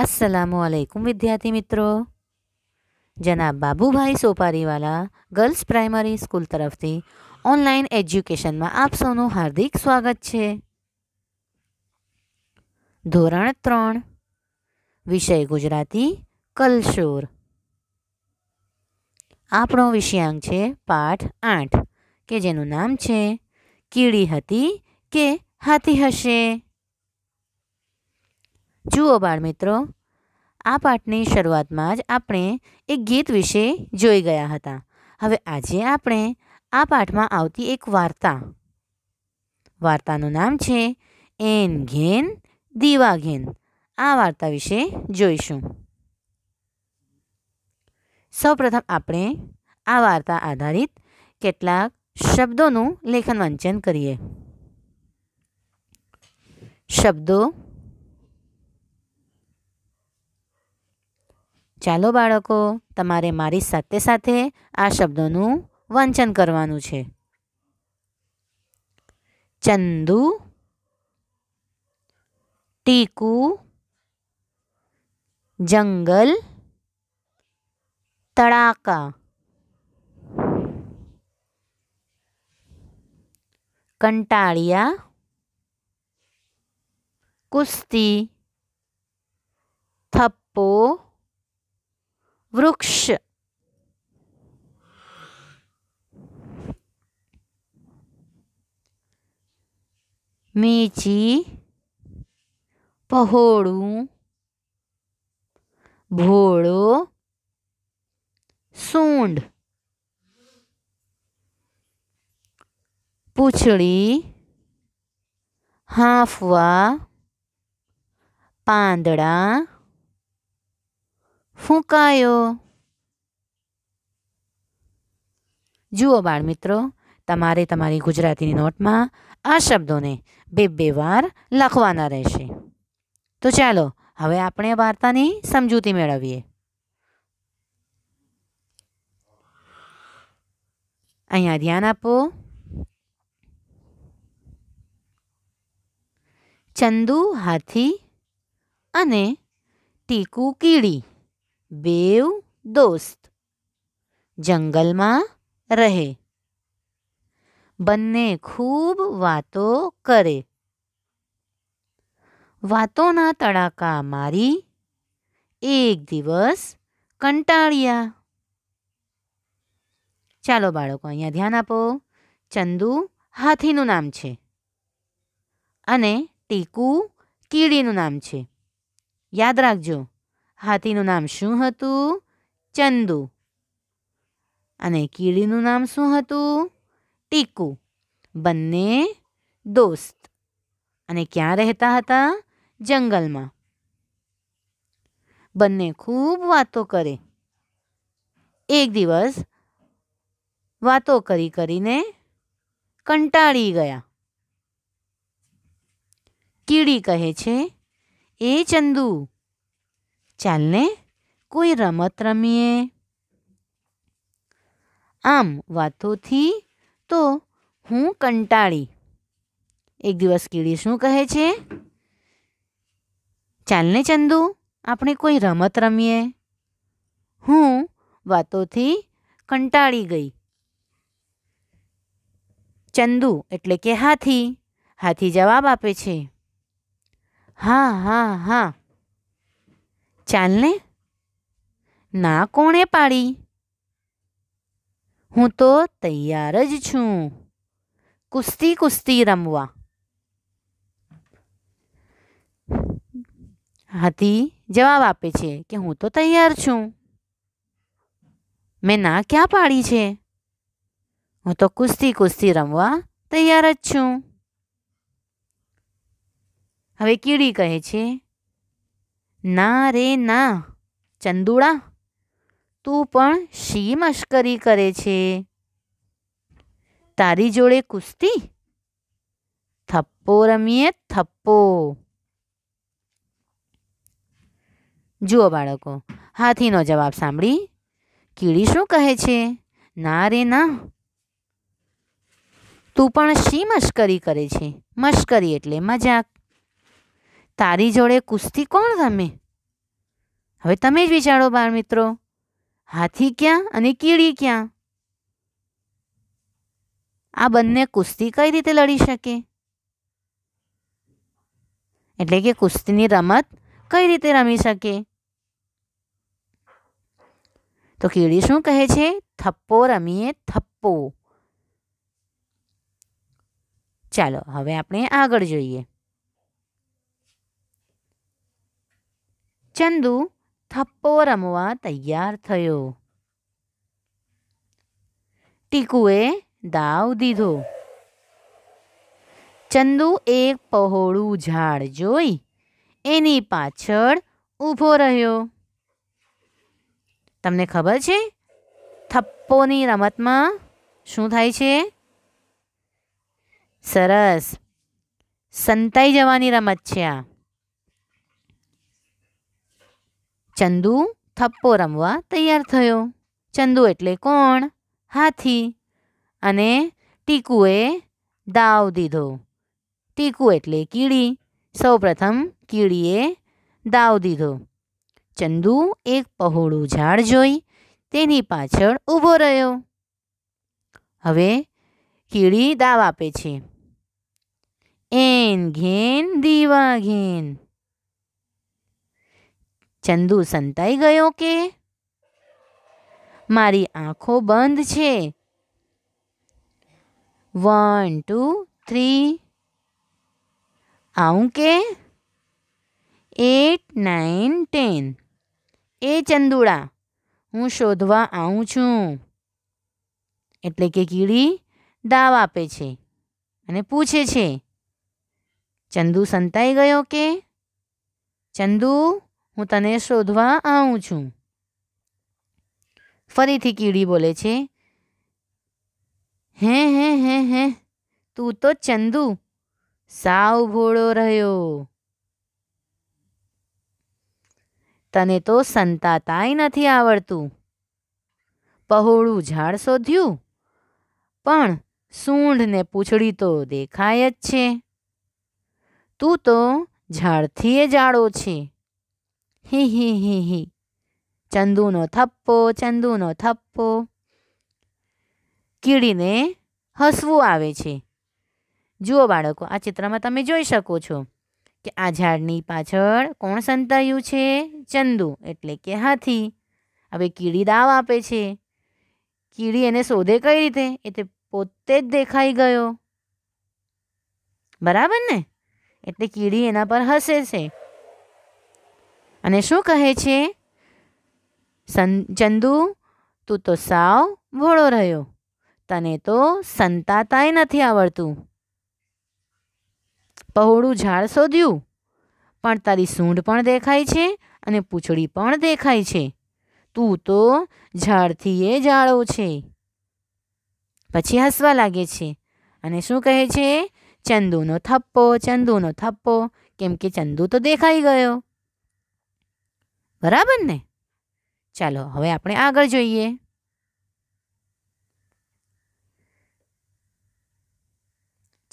અસલામ આલૈકુમ વિદ્યાર્થી મિત્રો જનાબ Babubhai Sopariwala girls primary school તરફથી ઓનલાઈન એજ્યુકેશનમાં આપ સૌનું હાર્દિક સ્વાગત છે ધોરણ ત્રણ વિષય ગુજરાતી કલશોર આપણો વિષયાંક છે પાઠ આઠ કે જેનું નામ છે કીડી હતી કે હાથી હશે જુઓ બાળમિત્રો આ પાઠની શરૂઆતમાં જ આપણે એક ગીત વિશે જોઈ ગયા હતા હવે આજે આપણે આ પાઠમાં આવતી એક વાર્તા વાર્તાનું નામ છે એન ઘેન દીવા ઘેન આ વાર્તા વિશે જોઈશું સૌપ્રથમ આપણે આ વાર્તા આધારિત કેટલાક શબ્દોનું લેખન વંચન કરીએ શબ્દો ચાલો બાળકો તમારે મારી સાથે સાથે આ શબ્દોનું વાંચન કરવાનું છે ચંદુ ટીકુ જંગલ તડાકા કંટાળિયા કુસ્તી થપ્પો વૃક્ષ મેચી પહોળું ભોળો સૂંઢ પૂછડી હાંફવા પાંદડા ફૂંકાયો જુઓ બાળ મિત્રો તમારે તમારી ગુજરાતીની નોટમાં આ શબ્દોને બે બે વાર લખવાના રહેશે તો ચાલો હવે આપણે વાર્તાની સમજૂતી મેળવીએ અહીંયા ધ્યાન આપો ચંદુ હાથી અને ટીકુ કીડી બેવ દોસ્ત જંગલમાં રહે બંને ખૂબ વાતો કરે વાતોના તડાકા મારી એક દિવસ કંટાળ્યા ચાલો બાળકો અહીંયા ધ્યાન આપો ચંદુ હાથીનું નામ છે અને ટીકુ કીડીનું નામ છે યાદ રાખજો હાથીનું નામ શું હતું ચંદુ અને કીડીનું નામ શું હતું ટીકુ બંને દોસ્ત અને ક્યાં રહેતા હતા જંગલમાં બંને ખૂબ વાતો કરે એક દિવસ વાતો કરી કરીને કંટાળી ગયા કીડી કહે છે એ ચંદુ ચાલને કોઈ રમત રમીએ આમ વાતોથી તો હું કંટાળી એક દિવસ કીડી શું કહે છે ચાલને ચંદુ આપણે કોઈ રમત રમીએ હું વાતોથી કંટાળી ગઈ ચંદુ એટલે કે હાથી હાથી જવાબ આપે છે હા હા હા ચાલને ના કોણે પાડી હું તો તૈયાર જ છું કુસ્તી કુસ્તી રમવા હાથી જવાબ આપે છે કે હું તો તૈયાર છું મેં ના ક્યાં પાડી છે હું તો કુસ્તી કુસ્તી રમવા તૈયાર જ છું હવે કીડી કહે છે ના રે ના ચંદુડા તું પણ શી મશ્કરી કરે છે તારી જોડે કુસ્તી થપ્પો રમીએ થપ્પો જુઓ બાળકો હાથીનો જવાબ સાંભળી કીડી શું કહે છે ના રે ના તું પણ શી મશ્કરી કરે છે મશ્કરી એટલે મજાક તારી જોડે કુસ્તી કોણ રમે હવે તમે જ વિચારો બાળ મિત્રો હાથી ક્યાં અને કીડી ક્યાં આ બંને કુસ્તી કઈ રીતે લડી શકે એટલે કે કુસ્તીની રમત કઈ રીતે રમી શકે તો કીડી શું કહે છે થપ્પો રમીએ થપ્પો ચાલો હવે આપણે આગળ જોઈએ ચંદુ થપ્પો રમવા તૈયાર થયો ટીકુએ દાવ દીધો ચંદુ એક પહોળું ઝાડ જોઈ એની પાછળ ઊભો રહ્યો તમને ખબર છે થપ્પોની રમતમાં શું થાય છે સરસ સંતાઈ જવાની રમત છે આ ચંદુ થપ્પો રમવા તૈયાર થયો ચંદુ એટલે કોણ હાથી અને ટીકુએ દાવ દીધો ટીકુ એટલે કીડી સૌપ્રથમ કીડીએ દાવ દીધો ચંદુ એક પહોળું ઝાડ જોઈ તેની પાછળ ઊભો રહ્યો હવે કીડી દાવ આપે છે એન ઘેન દીવા ઘેન ચંદુ સંતાઈ ગયો કે મારી આંખો બંધ છે વન ટુ થ્રી આવું કે એટ નાઇન ટેન એ ચંદુડા હું શોધવા આવું છું એટલે કે કીડી દાવ આપે છે અને પૂછે છે ચંદુ સંતાઈ ગયો કે ચંદુ હું તને શોધવા આવું છું ફરીથી કીડી બોલે છે હે હે હે હે તું તો ચંદુ સાવ ભોળો રહ્યો તને તો સંતાતાય નથી આવડતું પહોળું ઝાડ શોધ્યું પણ સૂંઢને પૂંછડી તો દેખાય જ છે તું તો ઝાડથી જાડો છે હી હી હી હી ચંદુનો થપ્પો ચંદુનો થપ્પો કીડીને હસવું આવે છે જુઓ બાળકો આ ચિત્રમાં તમે જોઈ શકો છો કે આ ઝાડની પાછળ કોણ સંતાયું છે ચંદુ એટલે કે હાથી હવે કીડી દાવ આપે છે કીડી એને શોધે કઈ રીતે એ તે પોતે જ દેખાઈ ગયો બરાબર ને એટલે કીડી એના પર હસે છે અને શું કહે છે ચંદુ તું તો સાવ ભોળો રહ્યો તને તો સંતાતાય નથી આવડતું પહોળું ઝાડ શોધ્યું પણ તારી સૂંઢ પણ દેખાય છે અને પૂંછડી પણ દેખાય છે તું તો ઝાડથી એ જાળો છે પછી હસવા લાગે છે અને શું કહે છે ચંદુનો થપ્પો ચંદુનો થપ્પો કેમ કે ચંદુ તો દેખાઈ ગયો બરાબર ને ચાલો હવે આપણે આગળ જોઈએ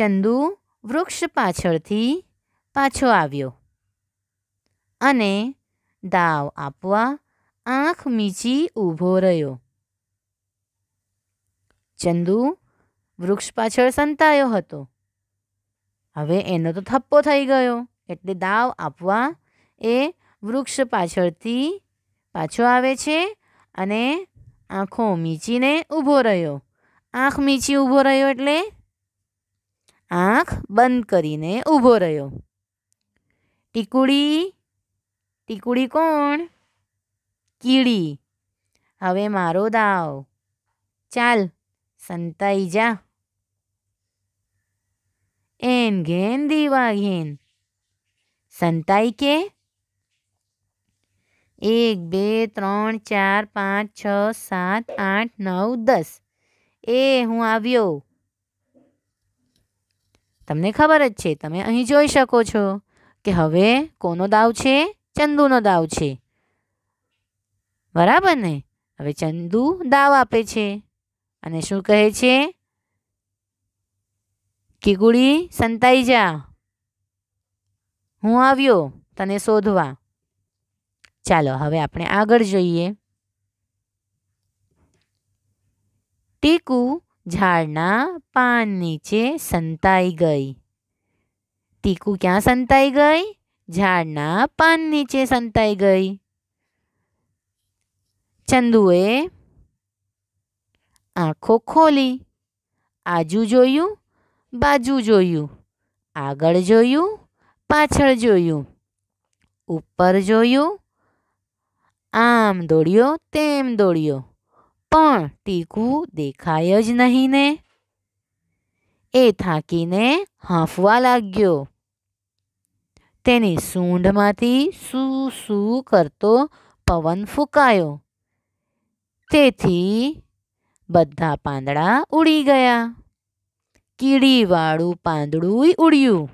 ચંદુ વૃક્ષ પાછળથી પાછો આવ્યો અને દાવ આપવા આંખ મીચી ઊભો રહ્યો ચંદુ વૃક્ષ પાછળ સંતાયો હતો હવે એનો તો થપ્પો થઈ ગયો એટલે દાવ આપવા એ વૃક્ષ પાછળથી પાછો આવે છે અને આંખો મીચીને ઊભો રહ્યો આંખ મીચી ઊભો રહ્યો એટલે આંખ બંધ કરીને ઊભો રહ્યો ટીકુડી ટીકુડી કોણ કીડી હવે મારો દાવ ચાલ સંતાઈ જા એન ઘેન દીવા ઘેન સંતાઈ કે એક બે ત્રણ ચાર પાંચ છ સાત આઠ નવ દસ એ હું આવ્યો તમને ખબર જ છે તમે અહીં જોઈ શકો છો કે હવે કોનો દાવ છે ચંદુનો દાવ છે બરાબર ને હવે ચંદુ દાવ આપે છે અને શું કહે છે કિગુડી સંતાઈ જા હું આવ્યો તને શોધવા चलो हम आप आग जीए टीकू झाड़ना पान नीचे संताई गई टीकू क्या संताई गई झाड़ना पान नीचे संताई गई चंदुए आँखों खोली आजू जयू बाजू जयू आग जयू पाचड़ जयू ऊपर जयू આમ દોડ્યો તેમ દોડ્યો પણ ટીકું દેખાય જ નહીં ને એ થાકીને હાંફવા લાગ્યો તેની સૂંઢમાંથી શું શું કરતો પવન ફૂંકાયો તેથી બધા પાંદડા ઉડી ગયા કીડીવાળું પાંદડું ઉડ્યું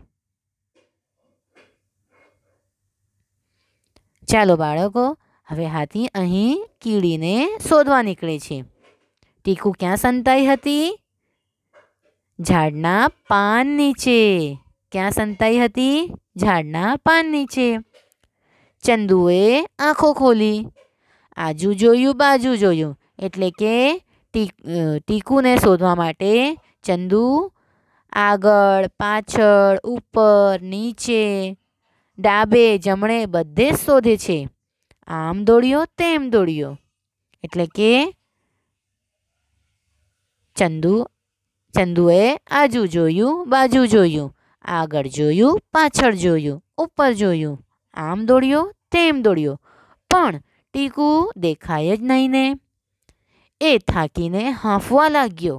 ચાલો બાળકો હવે હાથી અહીં કીડીને શોધવા નીકળે છે ટીકુ ક્યાં સંતાઈ હતી ઝાડના પાન નીચે ક્યાં સંતાઈ હતી ઝાડના પાન નીચે ચંદુએ આંખો ખોલી આજુ જોયું બાજુ જોયું એટલે કે ટીકુને શોધવા માટે ચંદુ આગળ પાછળ ઉપર નીચે ડાબે જમણે બધે જ શોધે છે આમ દોડ્યો તેમ દોડ્યો એટલે કે ચંદુ ચંદુએ આજુ જોયું બાજુ જોયું આગળ જોયું પાછળ જોયું ઉપર જોયું આમ દોડ્યો તેમ દોડ્યો પણ ટીકુ દેખાય જ નહીં ને એ થાકીને હાંફવા લાગ્યો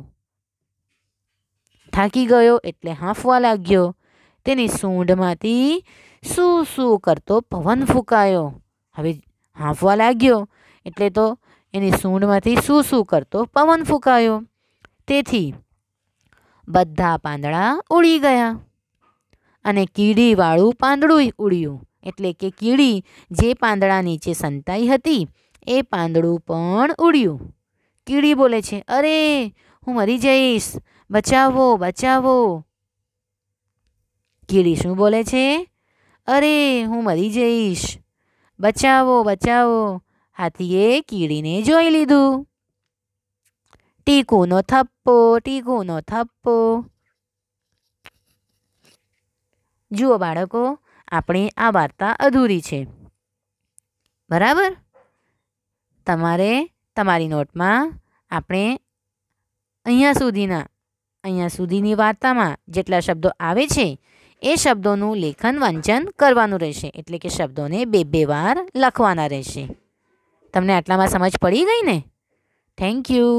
થાકી ગયો એટલે હાંફવા લાગ્યો તેની સૂંઢમાંથી શું શું કરતો પવન ફૂંકાયો હવે હાંફવા લાગ્યો એટલે તો એની સૂંઢમાંથી શું શું કરતો પવન ફૂંકાયો તેથી બધા પાંદડા ઉડી ગયા અને કીડીવાળું પાંદડું ઉડ્યું એટલે કે કીડી જે પાંદડા નીચે સંતાઈ હતી એ પાંદડું પણ ઉડ્યું કીડી બોલે છે અરે હું મરી જઈશ બચાવો બચાવો કીડી શું બોલે છે અરે હું મરી જઈશ બચાવો બચાવો હાથીએ કીડીને જોઈ લીધું ટીકુનો થપ્પો ટીકુનો થપ્પો જુઓ બાળકો આપણી આ વાર્તા અધૂરી છે બરાબર તમારે તમારી નોટમાં આપણે અહીંયા સુધીના અહીંયા સુધીની વાર્તામાં જેટલા શબ્દો આવે છે એ શબ્દોનું લેખન વંચન કરવાનું રહેશે એટલે કે શબ્દોને બે બે વાર લખવાના રહેશે તમને આટલામાં સમજ પડી ગઈ ને થેન્ક યુ